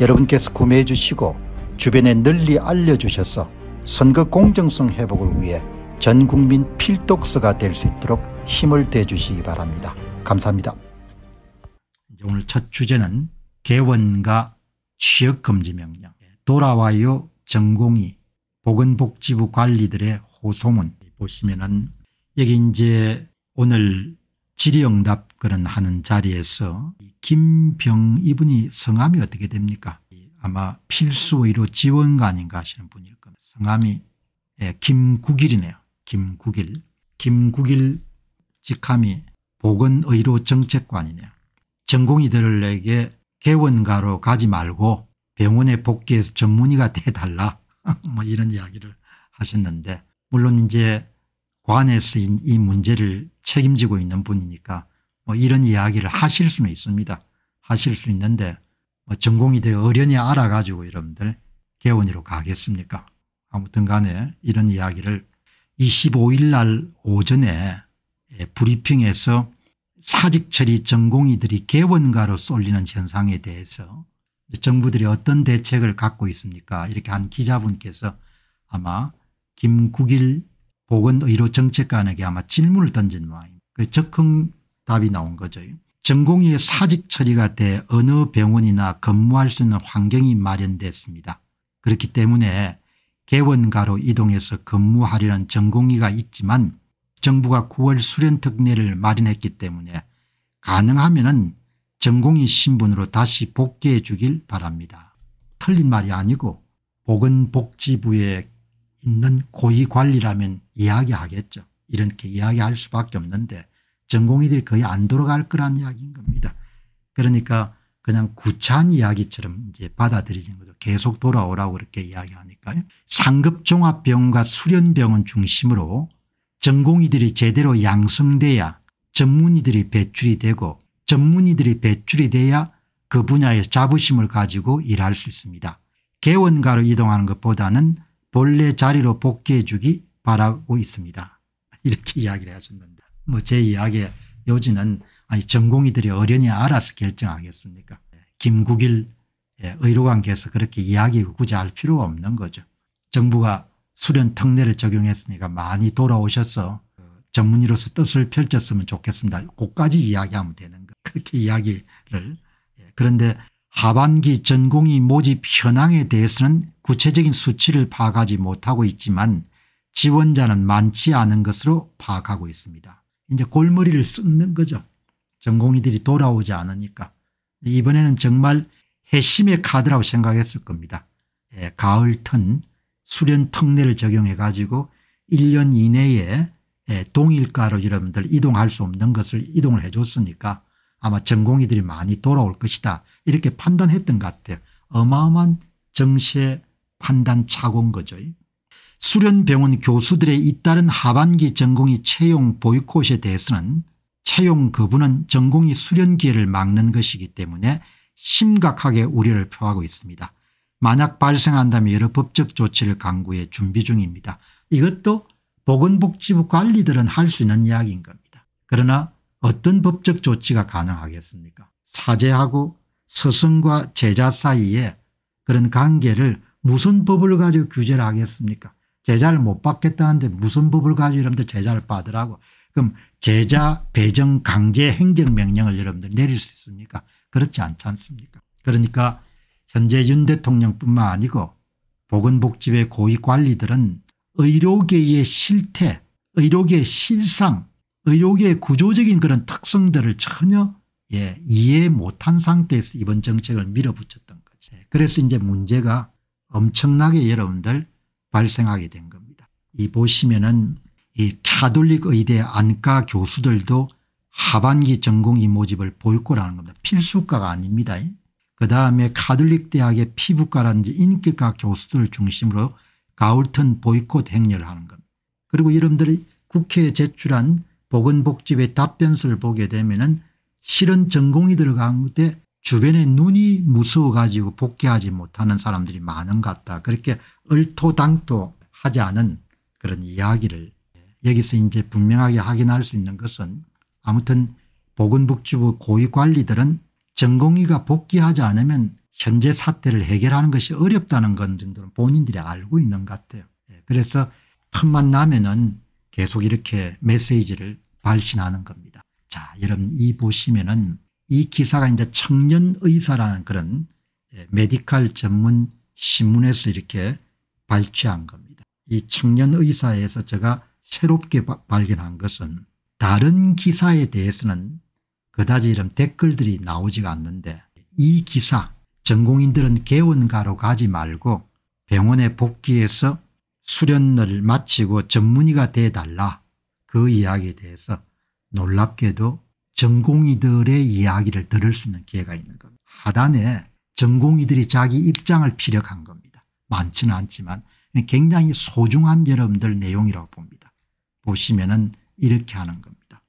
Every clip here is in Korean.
여러분께서 구매해 주시고 주변에 널리 알려주셔서 선거 공정성 회복을 위해 전국민 필독서가 될 수 있도록 힘을 대주시기 바랍니다. 감사합니다. 오늘 첫 주제는 개원과 취업금지 명령 돌아와요 전공이 보건복지부 관리들의 호소문 보시면은 여기 이제 오늘 질의응답 그런 하는 자리에서 김병 이분이 성함이 어떻게 됩니까 아마 필수의료 지원가아닌가 하시는 분일 겁니다. 성함이 예, 김국일이네요. 김국일. 김국일 직함이 보건의료정책관이네요. 전공의들에게 개원가로 가지 말고 병원에 복귀해서 전문의가 돼달라 뭐 이런 이야기를 하셨는데 물론 이제 관에서이 문제를 책임지고 있는 분이니까 뭐 이런 이야기를 하실 수는 있습니다. 하실 수 있는데 뭐 전공이 되어 어련히 알아가지고 여러분들 개원이로 가겠습니까 아무튼 간에 이런 이야기를 25일 날 오전에 예, 브리핑에서 사직처리 전공의들이 개원가로 쏠리는 현상에 대해서 정부들이 어떤 대책을 갖고 있습니까 이렇게 한 기자분께서 아마 김국일 보건의료정책관에게 아마 질문을 던진 모양입니다. 그 적흥 답이 나온 거죠. 전공의 사직 처리가 돼 어느 병원이나 근무할 수 있는 환경이 마련됐습니다. 그렇기 때문에 개원가로 이동해서 근무하려는 전공의가 있지만 정부가 9월 수련 특례를 마련했기 때문에 가능하면 은 전공의 신분으로 다시 복귀해 주길 바랍니다. 틀린 말이 아니고 보건복지부에 있는 고위관리라면 이야기하겠죠. 이렇게 이야기할 수밖에 없는데 전공의들이 거의 안 돌아갈 거란 이야기인 겁니다. 그러니까 그냥 구찬 이야기처럼 이제 받아들이는 거죠. 계속 돌아오라고 그렇게 이야기하니까요. 상급종합병원과 수련병원 중심으로 전공의들이 제대로 양성돼야 전문의들이 배출이 되고 전문의들이 배출이 돼야 그 분야에 자부심을 가지고 일할 수 있습니다. 개원가로 이동하는 것보다는 본래 자리로 복귀해 주기 바라고 있습니다. 이렇게 이야기를 하셨는데 뭐제 이야기의 요지는 아니 전공의들이 어련히 알아서 결정하겠습니까 김국일 예, 의료관계에서 그렇게 이야기 굳이 할 필요가 없는 거죠. 정부가 수련 특례를 적용했으니까 많이 돌아오셔서 전문의로서 뜻을 펼쳤으면 좋겠습니다. 그까지 이야기하면 되는 거 그렇게 이야기를 예, 그런데 하반기 전공의 모집 현황에 대해서는 구체적인 수치를 파악하지 못하고 있지만 지원자는 많지 않은 것으로 파악하고 있습니다. 이제 골머리를 썩는 거죠. 전공의들이 돌아오지 않으니까. 이번에는 정말 해심의 카드라고 생각했을 겁니다. 예, 가을 턴 수련 특례를 적용해 가지고 1년 이내에 예, 동일가로 여러분들 이동할 수 없는 것을 이동을 해 줬으니까 아마 전공의들이 많이 돌아올 것이다 이렇게 판단했던 것 같아요. 어마어마한 정세 판단 착오인 거죠. 수련병원 교수들의 잇따른 하반기 전공의 채용 보이콧에 대해서는 채용 거부는 전공의 수련 기회를 막는 것이기 때문에 심각하게 우려를 표하고 있습니다. 만약 발생한다면 여러 법적 조치를 강구해 준비 중입니다. 이것도 보건복지부 관리들은 할 수 있는 이야기인 겁니다. 그러나 어떤 법적 조치가 가능하겠습니까 사제하고 스승과 제자 사이에 그런 관계를 무슨 법을 가지고 규제를 하겠습니까 제자를 못 받겠다는데 무슨 법을 가지고 여러분들 제자를 받으라고 그럼 제자 배정 강제 행정명령을 여러분들 내릴 수 있습니까 그렇지 않지 않습니까 그러니까 현재 윤 대통령뿐만 아니고 보건복지부의 고위관리들은 의료계의 실태 의료계의 실상 의료계의 구조적인 그런 특성들을 전혀 예, 이해 못한 상태에서 이번 정책을 밀어붙였던 거죠. 그래서 이제 문제가 엄청나게 여러분들 발생하게 된 겁니다. 이 보시면은 이 카톨릭 의대 안과 교수들도 하반기 전공이 모집을 볼 거라는 겁니다. 필수과가 아닙니다. 그다음에 카톨릭 대학의 피부과라든지 인기과 교수들 중심으로 가을턴 보이콧 행렬을 하는 겁니다. 그리고 여러분들이 국회에 제출한 보건복지부의 답변서를 보게 되면 은 실은 전공이 들어간 데 주변에 눈이 무서워가지고 복귀하지 못하는 사람들이 많은 것 같다. 그렇게 얼토당토 하지 않은 그런 이야기를 여기서 이제 분명하게 확인할 수 있는 것은 아무튼 보건복지부 고위관리들은 전공의가 복귀하지 않으면 현재 사태를 해결하는 것이 어렵다는 건 정도는 본인들이 알고 있는 것 같아요. 예, 그래서 틈만 나면은 계속 이렇게 메시지를 발신하는 겁니다. 자 여러분 이 보시면은 이 기사가 이제 청년의사라는 그런 예, 메디칼 전문 신문에서 이렇게 발췌한 겁니다. 이 청년의사에서 제가 새롭게 발견한 것은 다른 기사에 대해서는 그다지 이런 댓글들이 나오지가 않는데 이 기사 전공인들은 개원가로 가지 말고 병원에 복귀해서 수련을 마치고 전문의가 돼달라 그 이야기에 대해서 놀랍게도 전공의들의 이야기를 들을 수 있는 기회가 있는 겁니다. 하단에 전공의들이 자기 입장을 피력한 겁니다. 많지는 않지만 굉장히 소중한 여러분들 내용이라고 봅니다. 보시면은 이렇게 하는 겁니다.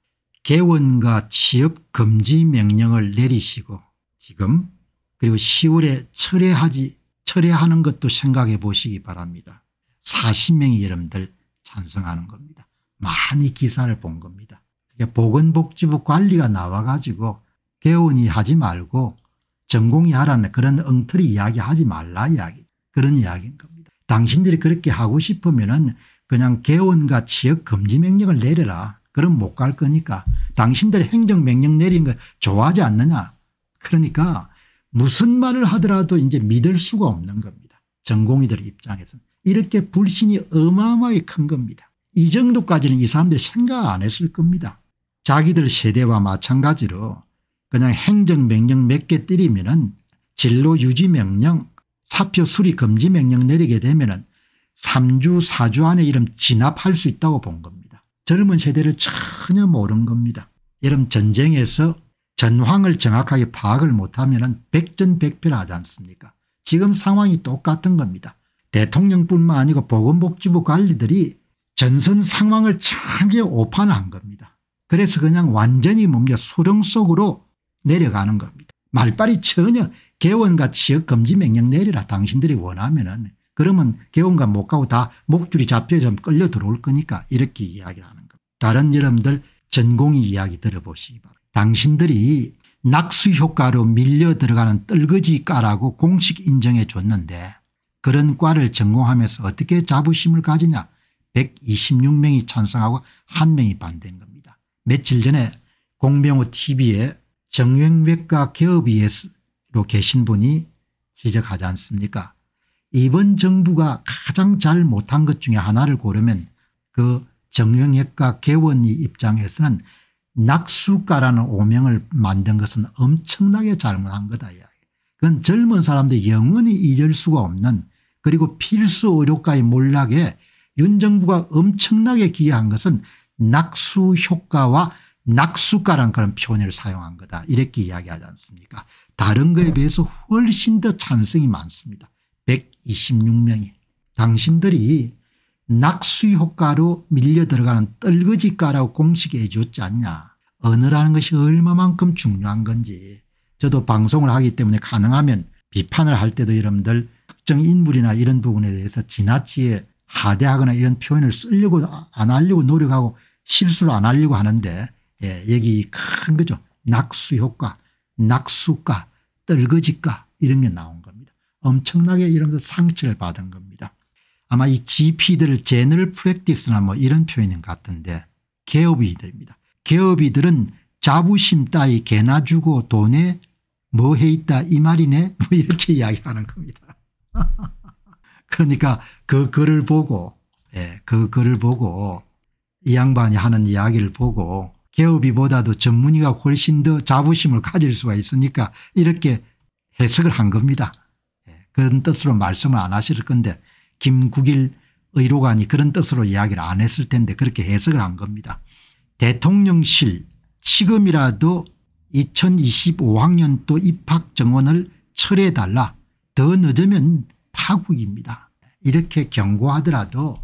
개원과 취업 금지 명령을 내리시고 지금 그리고 10월에 철회하지 철회하는 것도 생각해 보시기 바랍니다. 40명이 여러분들 찬성하는 겁니다. 많이 기사를 본 겁니다. 보건복지부 관리가 나와가지고 개원이 하지 말고 전공이 하라는 그런 엉터리 이야기 하지 말라 이야기 그런 이야기인 겁니다. 당신들이 그렇게 하고 싶으면 은 그냥 개원과 지역 금지 명령을 내려라. 그럼 못 갈 거니까 당신들 행정 명령 내리거 좋아하지 않느냐. 그러니까 무슨 말을 하더라도 이제 믿을 수가 없는 겁니다. 전공의들 입장에서 이렇게 불신이 어마어마하게 큰 겁니다. 이 정도까지는 이 사람들이 생각 안 했을 겁니다. 자기들 세대와 마찬가지로 그냥 행정명령 몇 개 때리면 은 진로 유지명령 사표 수리 금지 명령 내리게 되면 은 3주 4주 안에 이름 진압할 수 있다고 본 겁니다. 젊은 세대를 전혀 모른 겁니다. 이런 전쟁에서 전황을 정확하게 파악을 못하면 백전백패하지 를 않습니까 지금 상황이 똑같은 겁니다. 대통령뿐만 아니고 보건복지부 관리들이 전선 상황을 차게 오판한 겁니다. 그래서 그냥 완전히 뭡니 수렁 속으로 내려가는 겁니다. 말빨이 전혀 개원과 지역금지 명령 내리라 당신들이 원하면 은 그러면 개원과 못 가고 다 목줄이 잡혀서 끌려 들어올 거니까 이렇게 이야기를 하는 겁니다. 다른 여러분들 전공의 이야기 들어보시기 바랍니다. 당신들이 낙수효과로 밀려 들어가는 떨거지과라고 공식 인정해 줬는데 그런 과를 전공하면서 어떻게 자부심을 가지냐 126명이 찬성하고 1명이 반대인 겁니다. 며칠 전에 공병호 tv에 정형외과 개업위로 계신 분이 지적하지 않습니까 이번 정부가 가장 잘 못한 것 중에 하나를 고르면 그 정형외과 개원이 입장에서는 낙수가라는 오명을 만든 것은 엄청나게 잘못한 거다. 그건 젊은 사람들 영원히 잊을 수가 없는 그리고 필수 의료가의 몰락에 윤 정부가 엄청나게 기여한 것은 낙수 효과와 낙수가란 그런 표현을 사용한 거다 이렇게 이야기하지 않습니까 다른 거에 비해서 훨씬 더 찬성이 많습니다 126명이 당신들이 낙수 효과로 밀려 들어가는 떨거지가라고 공식해 줬지 않냐 언어라는 것이 얼마만큼 중요한 건지 저도 방송을 하기 때문에 가능하면 비판을 할 때도 여러분들 특정 인물이나 이런 부분에 대해서 지나치게 하대하거나 이런 표현을 쓰려고 안 하려고 노력하고 실수를 안 하려고 하는데 예, 여기 큰 거죠. 낙수 효과, 낙수가, 떨거지가 이런 게 나온 겁니다. 엄청나게 이런 것 상처를 받은 겁니다. 아마 이 GP들, 제너럴 프랙티스나 뭐 이런 표현인 것 같은데 개업이들입니다. 개업이들은 자부심 따위 개나 주고 돈에 뭐 해 있다 이 말이네 뭐 이렇게 이야기하는 겁니다. 그러니까 그 글을 보고 예, 그 글을 보고 이 양반이 하는 이야기를 보고 개업이보다도 전문의가 훨씬 더 자부심을 가질 수가 있으니까 이렇게 해석을 한 겁니다. 예, 그런 뜻으로 말씀을 안 하실 건데 김국일 의료관이 그런 뜻으로 이야기를 안 했을 텐데 그렇게 해석을 한 겁니다. 대통령실 지금이라도 2025학년도 입학 정원을 철회해달라 더 늦으면 파국입니다. 이렇게 경고하더라도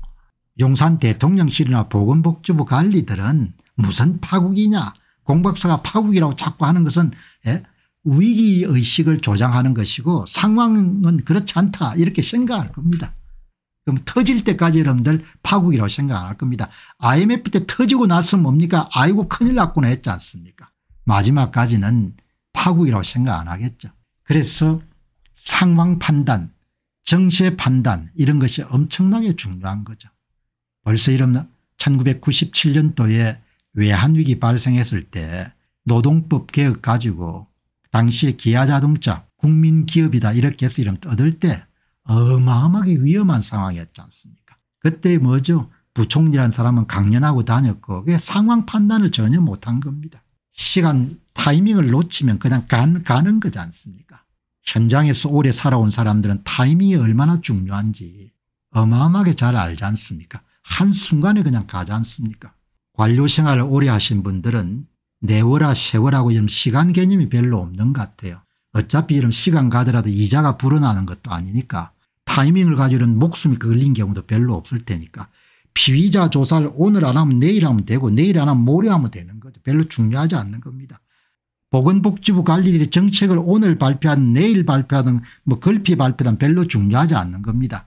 용산 대통령실이나 보건복지부 관리들은 무슨 파국이냐 공박사가 파국이라고 자꾸 하는 것은 에? 예? 위기의식을 조장하는 것이고 상황은 그렇지 않다 이렇게 생각할 겁니다. 그럼 터질 때까지 여러분들 파국이라고 생각 할 겁니다. IMF 때 터지고 나서 뭡니까 아이고 큰일 났구나 했지 않습니까 마지막까지는 파국이라고 생각 안 하겠죠. 그래서 상황 판단 정세 판단 이런 것이 엄청나게 중요한 거죠. 벌써 이름 1997년도에 외환위기 발생했을 때 노동법 개혁 가지고 당시에 기아자동차 국민기업이다 이렇게 해서 이름 떠들 때 어마어마하게 위험한 상황이었지 않습니까 그때 뭐죠 부총리란 사람은 강연하고 다녔고 그게 상황 판단을 전혀 못한 겁니다 시간 타이밍을 놓치면 그냥 간, 가는 거지 않습니까 현장에서 오래 살아온 사람들은 타이밍이 얼마나 중요한지 어마어마하게 잘 알지 않습니까 한순간에 그냥 가지 않습니까 관료 생활을 오래 하신 분들은 내월아세월라고 이런 시간 개념이 별로 없는 것 같아요. 어차피 이런 시간 가더라도 이자가 불어나는 것도 아니니까 타이밍을 가지고 이런 목숨이 걸린 경우도 별로 없을 테니까 피의자 조사를 오늘 안 하면 내일 하면 되고 내일 안 하면 모레 하면 되는 거죠. 별로 중요하지 않는 겁니다. 보건복지부 관리들이 정책을 오늘 발표하는 내일 발표하는 뭐 걸피 발표든 별로 중요하지 않는 겁니다.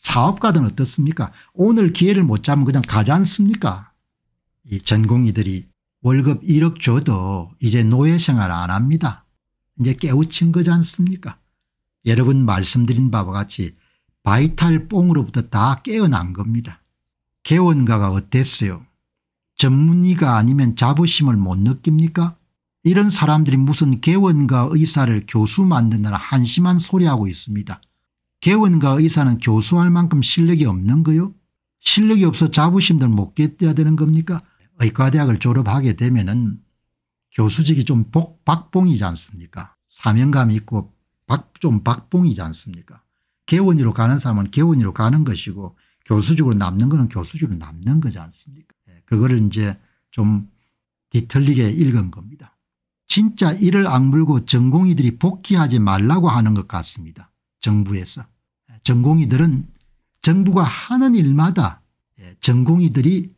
사업가들은 어떻습니까 오늘 기회를 못 잡으면 그냥 가지 않습니까 이 전공의들이 월급 1억 줘도 이제 노예생활 안 합니다. 이제 깨우친 거지 않습니까 여러분 말씀드린 바와 같이 바이탈 뽕으로부터 다 깨어난 겁니다. 개원가가 어땠어요 전문의가 아니면 자부심을 못 느낍니까 이런 사람들이 무슨 개원가 의사를 교수 만드느라 한심한 소리하고 있습니다. 개원과 의사는 교수할 만큼 실력이 없는 거요? 실력이 없어 자부심들 못 깨야 되는 겁니까? 의과대학을 졸업하게 되면 은 교수직이 좀 복, 박봉이지 않습니까 사명감 있고 박, 좀 박봉이지 않습니까 개원이로 가는 사람은 개원이로 가는 것이고 교수직으로 남는 거는 교수직으로 남는 거지 않습니까 예, 그거를 이제 좀 뒤틀리게 읽은 겁니다. 진짜 이를 악물고 전공의들이 복귀하지 말라고 하는 것 같습니다. 정부에서. 전공의들은 정부가 하는 일마다 예, 전공의들이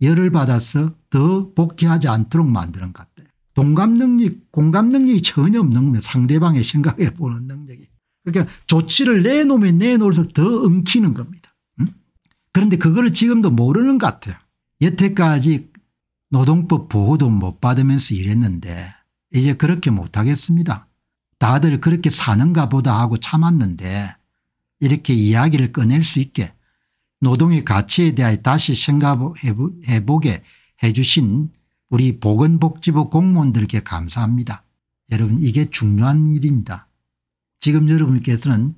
열을 받아서 더 복귀하지 않도록 만드는 것 같아요. 동감 능력 공감 능력이 전혀 없는 겁니다. 상대방의 생각해 보는 능력이. 그러니까 조치를 내놓으면 내놓을수록 더 엉키는 겁니다. 응? 그런데 그거를 지금도 모르는 것 같아요. 여태까지 노동법 보호도 못 받으면서 일했는데 이제 그렇게 못하겠습니다. 다들 그렇게 사는가 보다 하고 참았는데 이렇게 이야기를 꺼낼 수 있게 노동의 가치에 대해 다시 생각해보게 해 주신 우리 보건복지부 공무원들께 감사합니다. 여러분 이게 중요한 일입니다. 지금 여러분께서는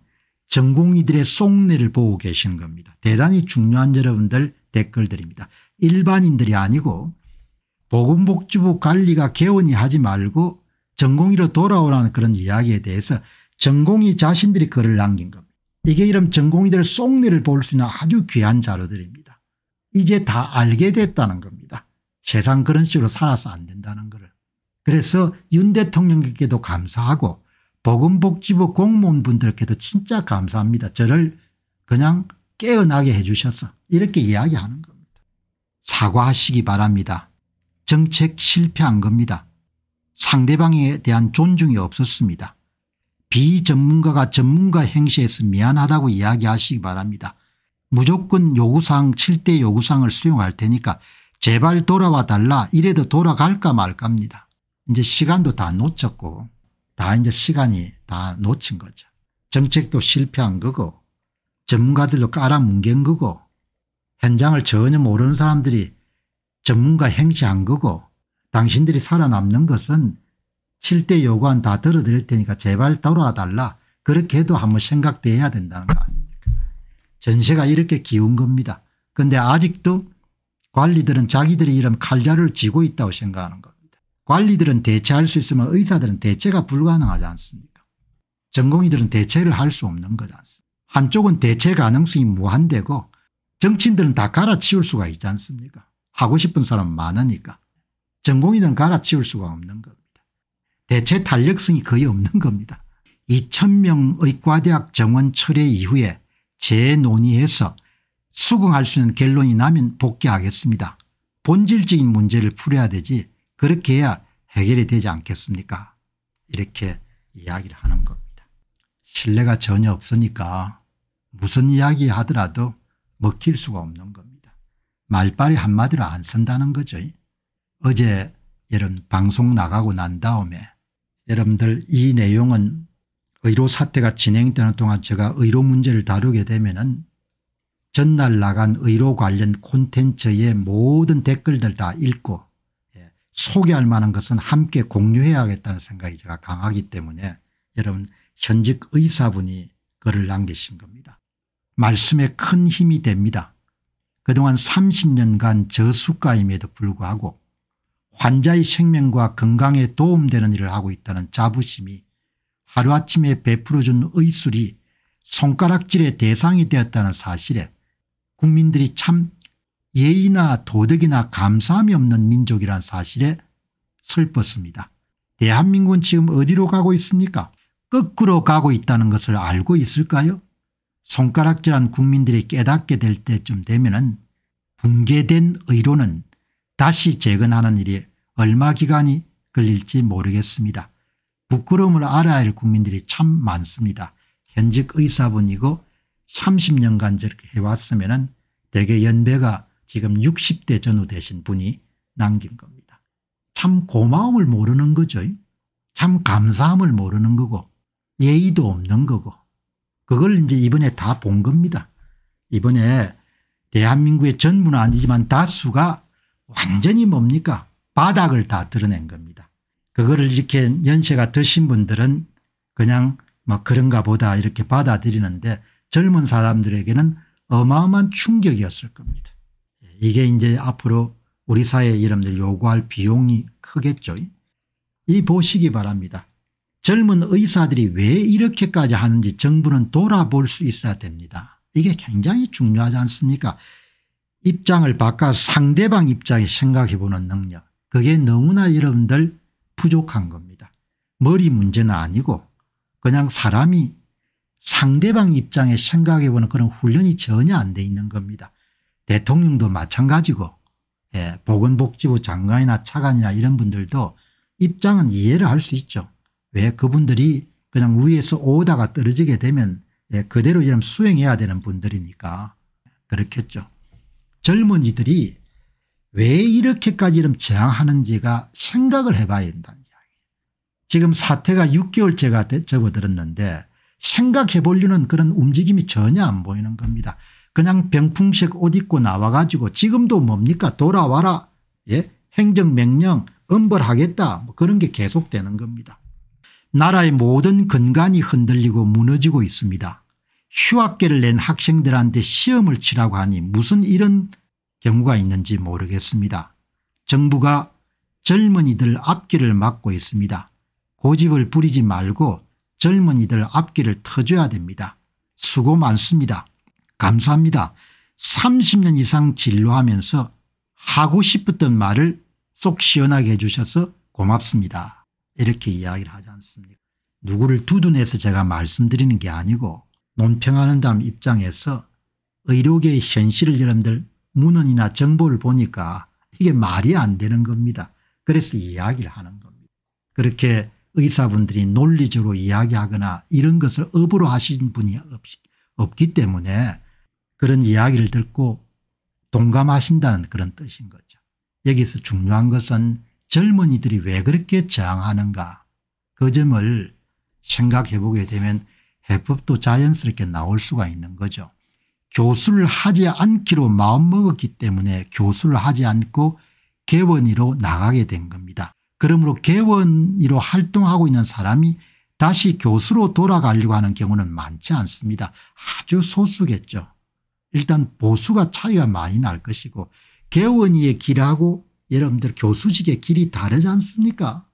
전공의들의 속내를 보고 계시는 겁니다. 대단히 중요한 여러분들 댓글들입니다. 일반인들이 아니고 보건복지부 관리가 개원이 하지 말고 전공의로 돌아오라는 그런 이야기에 대해서 전공의 자신들이 글을 남긴 겁니다. 이게 이런 전공이 될 쏭리를 볼 수 있는 아주 귀한 자료들입니다. 이제 다 알게 됐다는 겁니다. 세상 그런 식으로 살아서 안 된다는 것을. 그래서 윤 대통령께도 감사하고 보건복지부 공무원분들께도 진짜 감사합니다. 저를 그냥 깨어나게 해 주셔서 이렇게 이야기하는 겁니다. 사과하시기 바랍니다. 정책 실패한 겁니다. 상대방에 대한 존중이 없었습니다. 비전문가가 전문가 행시에서 미안하다고 이야기하시기 바랍니다. 무조건 요구사항 7대 요구사항을 수용할 테니까 제발 돌아와 달라 이래도 돌아갈까 말까입니다. 이제 시간도 다 놓쳤고 다 이제 시간이 다 놓친 거죠. 정책도 실패한 거고 전문가들도 깔아뭉갠 거고 현장을 전혀 모르는 사람들이 전문가 행시한 거고 당신들이 살아남는 것은 7대 요구안 다 들어드릴 테니까 제발 돌아달라 그렇게도 한번 생각돼야 된다는 거 아닙니까 전세가 이렇게 기운 겁니다. 그런데 아직도 관리들은 자기들이 이런 칼자를 쥐고 있다고 생각하는 겁니다. 관리들은 대체할 수 있으면 의사들은 대체가 불가능하지 않습니까 전공의들은 대체를 할 수 없는 거지 않습니까 한쪽은 대체 가능성이 무한대고 정치인들은 다 갈아치울 수가 있지 않습니까 하고 싶은 사람 많으니까 전공의는 갈아치울 수가 없는 겁니다. 대체 탄력성이 거의 없는 겁니다. 2000명의 과대학 정원 철회 이후에 재논의해서 수긍할 수 있는 결론이 나면 복귀하겠습니다. 본질적인 문제를 풀어야 되지 그렇게 해야 해결이 되지 않겠습니까 이렇게 이야기를 하는 겁니다. 신뢰가 전혀 없으니까 무슨 이야기 하더라도 먹힐 수가 없는 겁니다. 말빨이 한마디로 안 쓴다는 거죠. 어제 여러분 방송 나가고 난 다음에 여러분들 이 내용은 의료 사태가 진행되는 동안 제가 의료 문제를 다루게 되면 은 전날 나간 의료 관련 콘텐츠의 모든 댓글들 다 읽고 예, 소개할 만한 것은 함께 공유해야겠다는 생각이 제가 강하기 때문에 여러분 현직 의사분이 글을 남기신 겁니다. 말씀에 큰 힘이 됩니다. 그동안 30년간 저수가임에도 불구하고 환자의 생명과 건강에 도움되는 일을 하고 있다는 자부심이 하루아침에 베풀어준 의술이 손가락질의 대상이 되었다는 사실에 국민들이 참 예의나 도덕이나 감사함이 없는 민족이란 사실에 슬펐습니다. 대한민국은 지금 어디로 가고 있습니까? 거꾸로 가고 있다는 것을 알고 있을까요? 손가락질한 국민들이 깨닫게 될 때쯤 되면 은 붕괴된 의로는 다시 재건하는 일이 얼마 기간이 걸릴지 모르겠습니다. 부끄러움을 알아야 할 국민들이 참 많습니다. 현직 의사분이고 30년간 저렇게 해왔으면 대개 연배가 지금 60대 전후 되신 분이 남긴 겁니다. 참 고마움을 모르는 거죠. 참 감사함을 모르는 거고 예의도 없는 거고 그걸 이제 이번에 다 본 겁니다. 이번에 대한민국의 전부는 아니지만 다수가 완전히 뭡니까 바닥을 다 드러낸 겁니다. 그거를 이렇게 연세가 드신 분들은 그냥 뭐 그런가 보다 이렇게 받아들이는데 젊은 사람들에게는 어마어마한 충격이었을 겁니다. 이게 이제 앞으로 우리 사회 여러분들 요구할 비용이 크겠죠. 이 보시기 바랍니다. 젊은 의사들이 왜 이렇게까지 하는지 정부는 돌아볼 수 있어야 됩니다. 이게 굉장히 중요하지 않습니까 입장을 바꿔 상대방 입장에 생각해 보는 능력 그게 너무나 여러분들 부족한 겁니다. 머리 문제는 아니고 그냥 사람이 상대방 입장에 생각해 보는 그런 훈련이 전혀 안 돼 있는 겁니다. 대통령도 마찬가지고 예, 보건복지부 장관이나 차관이나 이런 분들도 입장은 이해를 할 수 있죠. 왜 그분들이 그냥 위에서 오다가 떨어지게 되면 예, 그대로 이런 수행해야 되는 분들이니까 그렇겠죠. 젊은이들이 왜 이렇게까지 이런 저항하는지가 생각을 해봐야 된다는 이야기 지금 사태가 6개월째가 접어들었는데 생각해 보려는 그런 움직임이 전혀 안 보이는 겁니다. 그냥 병풍식 옷 입고 나와가지고 지금도 뭡니까 돌아와라 예 행정명령 엄벌하겠다 뭐 그런 게 계속되는 겁니다. 나라의 모든 근간이 흔들리고 무너지고 있습니다. 휴학계를 낸 학생들한테 시험을 치라고 하니 무슨 이런 경우가 있는지 모르겠습니다. 정부가 젊은이들 앞길을 막고 있습니다. 고집을 부리지 말고 젊은이들 앞길을 터줘야 됩니다. 수고 많습니다. 감사합니다. 30년 이상 진로하면서 하고 싶었던 말을 쏙 시원하게 해주셔서 고맙습니다. 이렇게 이야기를 하지 않습니까 누구를 두둔해서 제가 말씀드리는 게 아니고 논평하는 다음 입장에서 의료계의 현실을 여러분들 문헌이나 정보를 보니까 이게 말이 안 되는 겁니다. 그래서 이야기를 하는 겁니다. 그렇게 의사분들이 논리적으로 이야기하거나 이런 것을 업으로 하신 분이 없, 없기 때문에 그런 이야기를 듣고 동감하신다는 그런 뜻인 거죠. 여기서 중요한 것은 젊은이들이 왜 그렇게 저항하는가 그 점을 생각해 보게 되면 해법도 자연스럽게 나올 수가 있는 거죠. 교수를 하지 않기로 마음먹었기 때문에 교수를 하지 않고 개원이로 나가게 된 겁니다. 그러므로 개원이로 활동하고 있는 사람이 다시 교수로 돌아가려고 하는 경우는 많지 않습니다. 아주 소수겠죠. 일단 보수가 차이가 많이 날 것이고 개원이의 길하고 여러분들 교수직의 길이 다르지 않습니까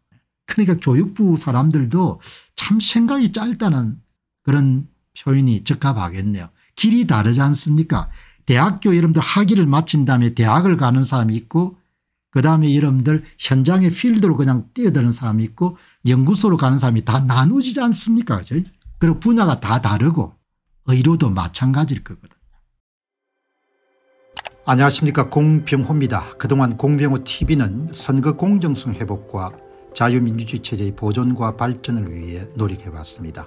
그러니까 교육부 사람들도 참 생각이 짧다는 그런 표현이 적합하겠네요. 길이 다르지 않습니까 대학교 여러분들 학위를 마친 다음에 대학을 가는 사람이 있고 그다음에 여러분들 현장의 필드로 그냥 뛰어드는 사람이 있고 연구소로 가는 사람이 다 나누지지 않습니까 그죠? 그리고 분야가 다 다르고 의료도 마찬가지일 거거든요. 안녕하십니까 공병호입니다. 그동안 공병호 tv는 선거 공정성 회복과 자유민주주의 체제의 보존과 발전을 위해 노력해봤습니다.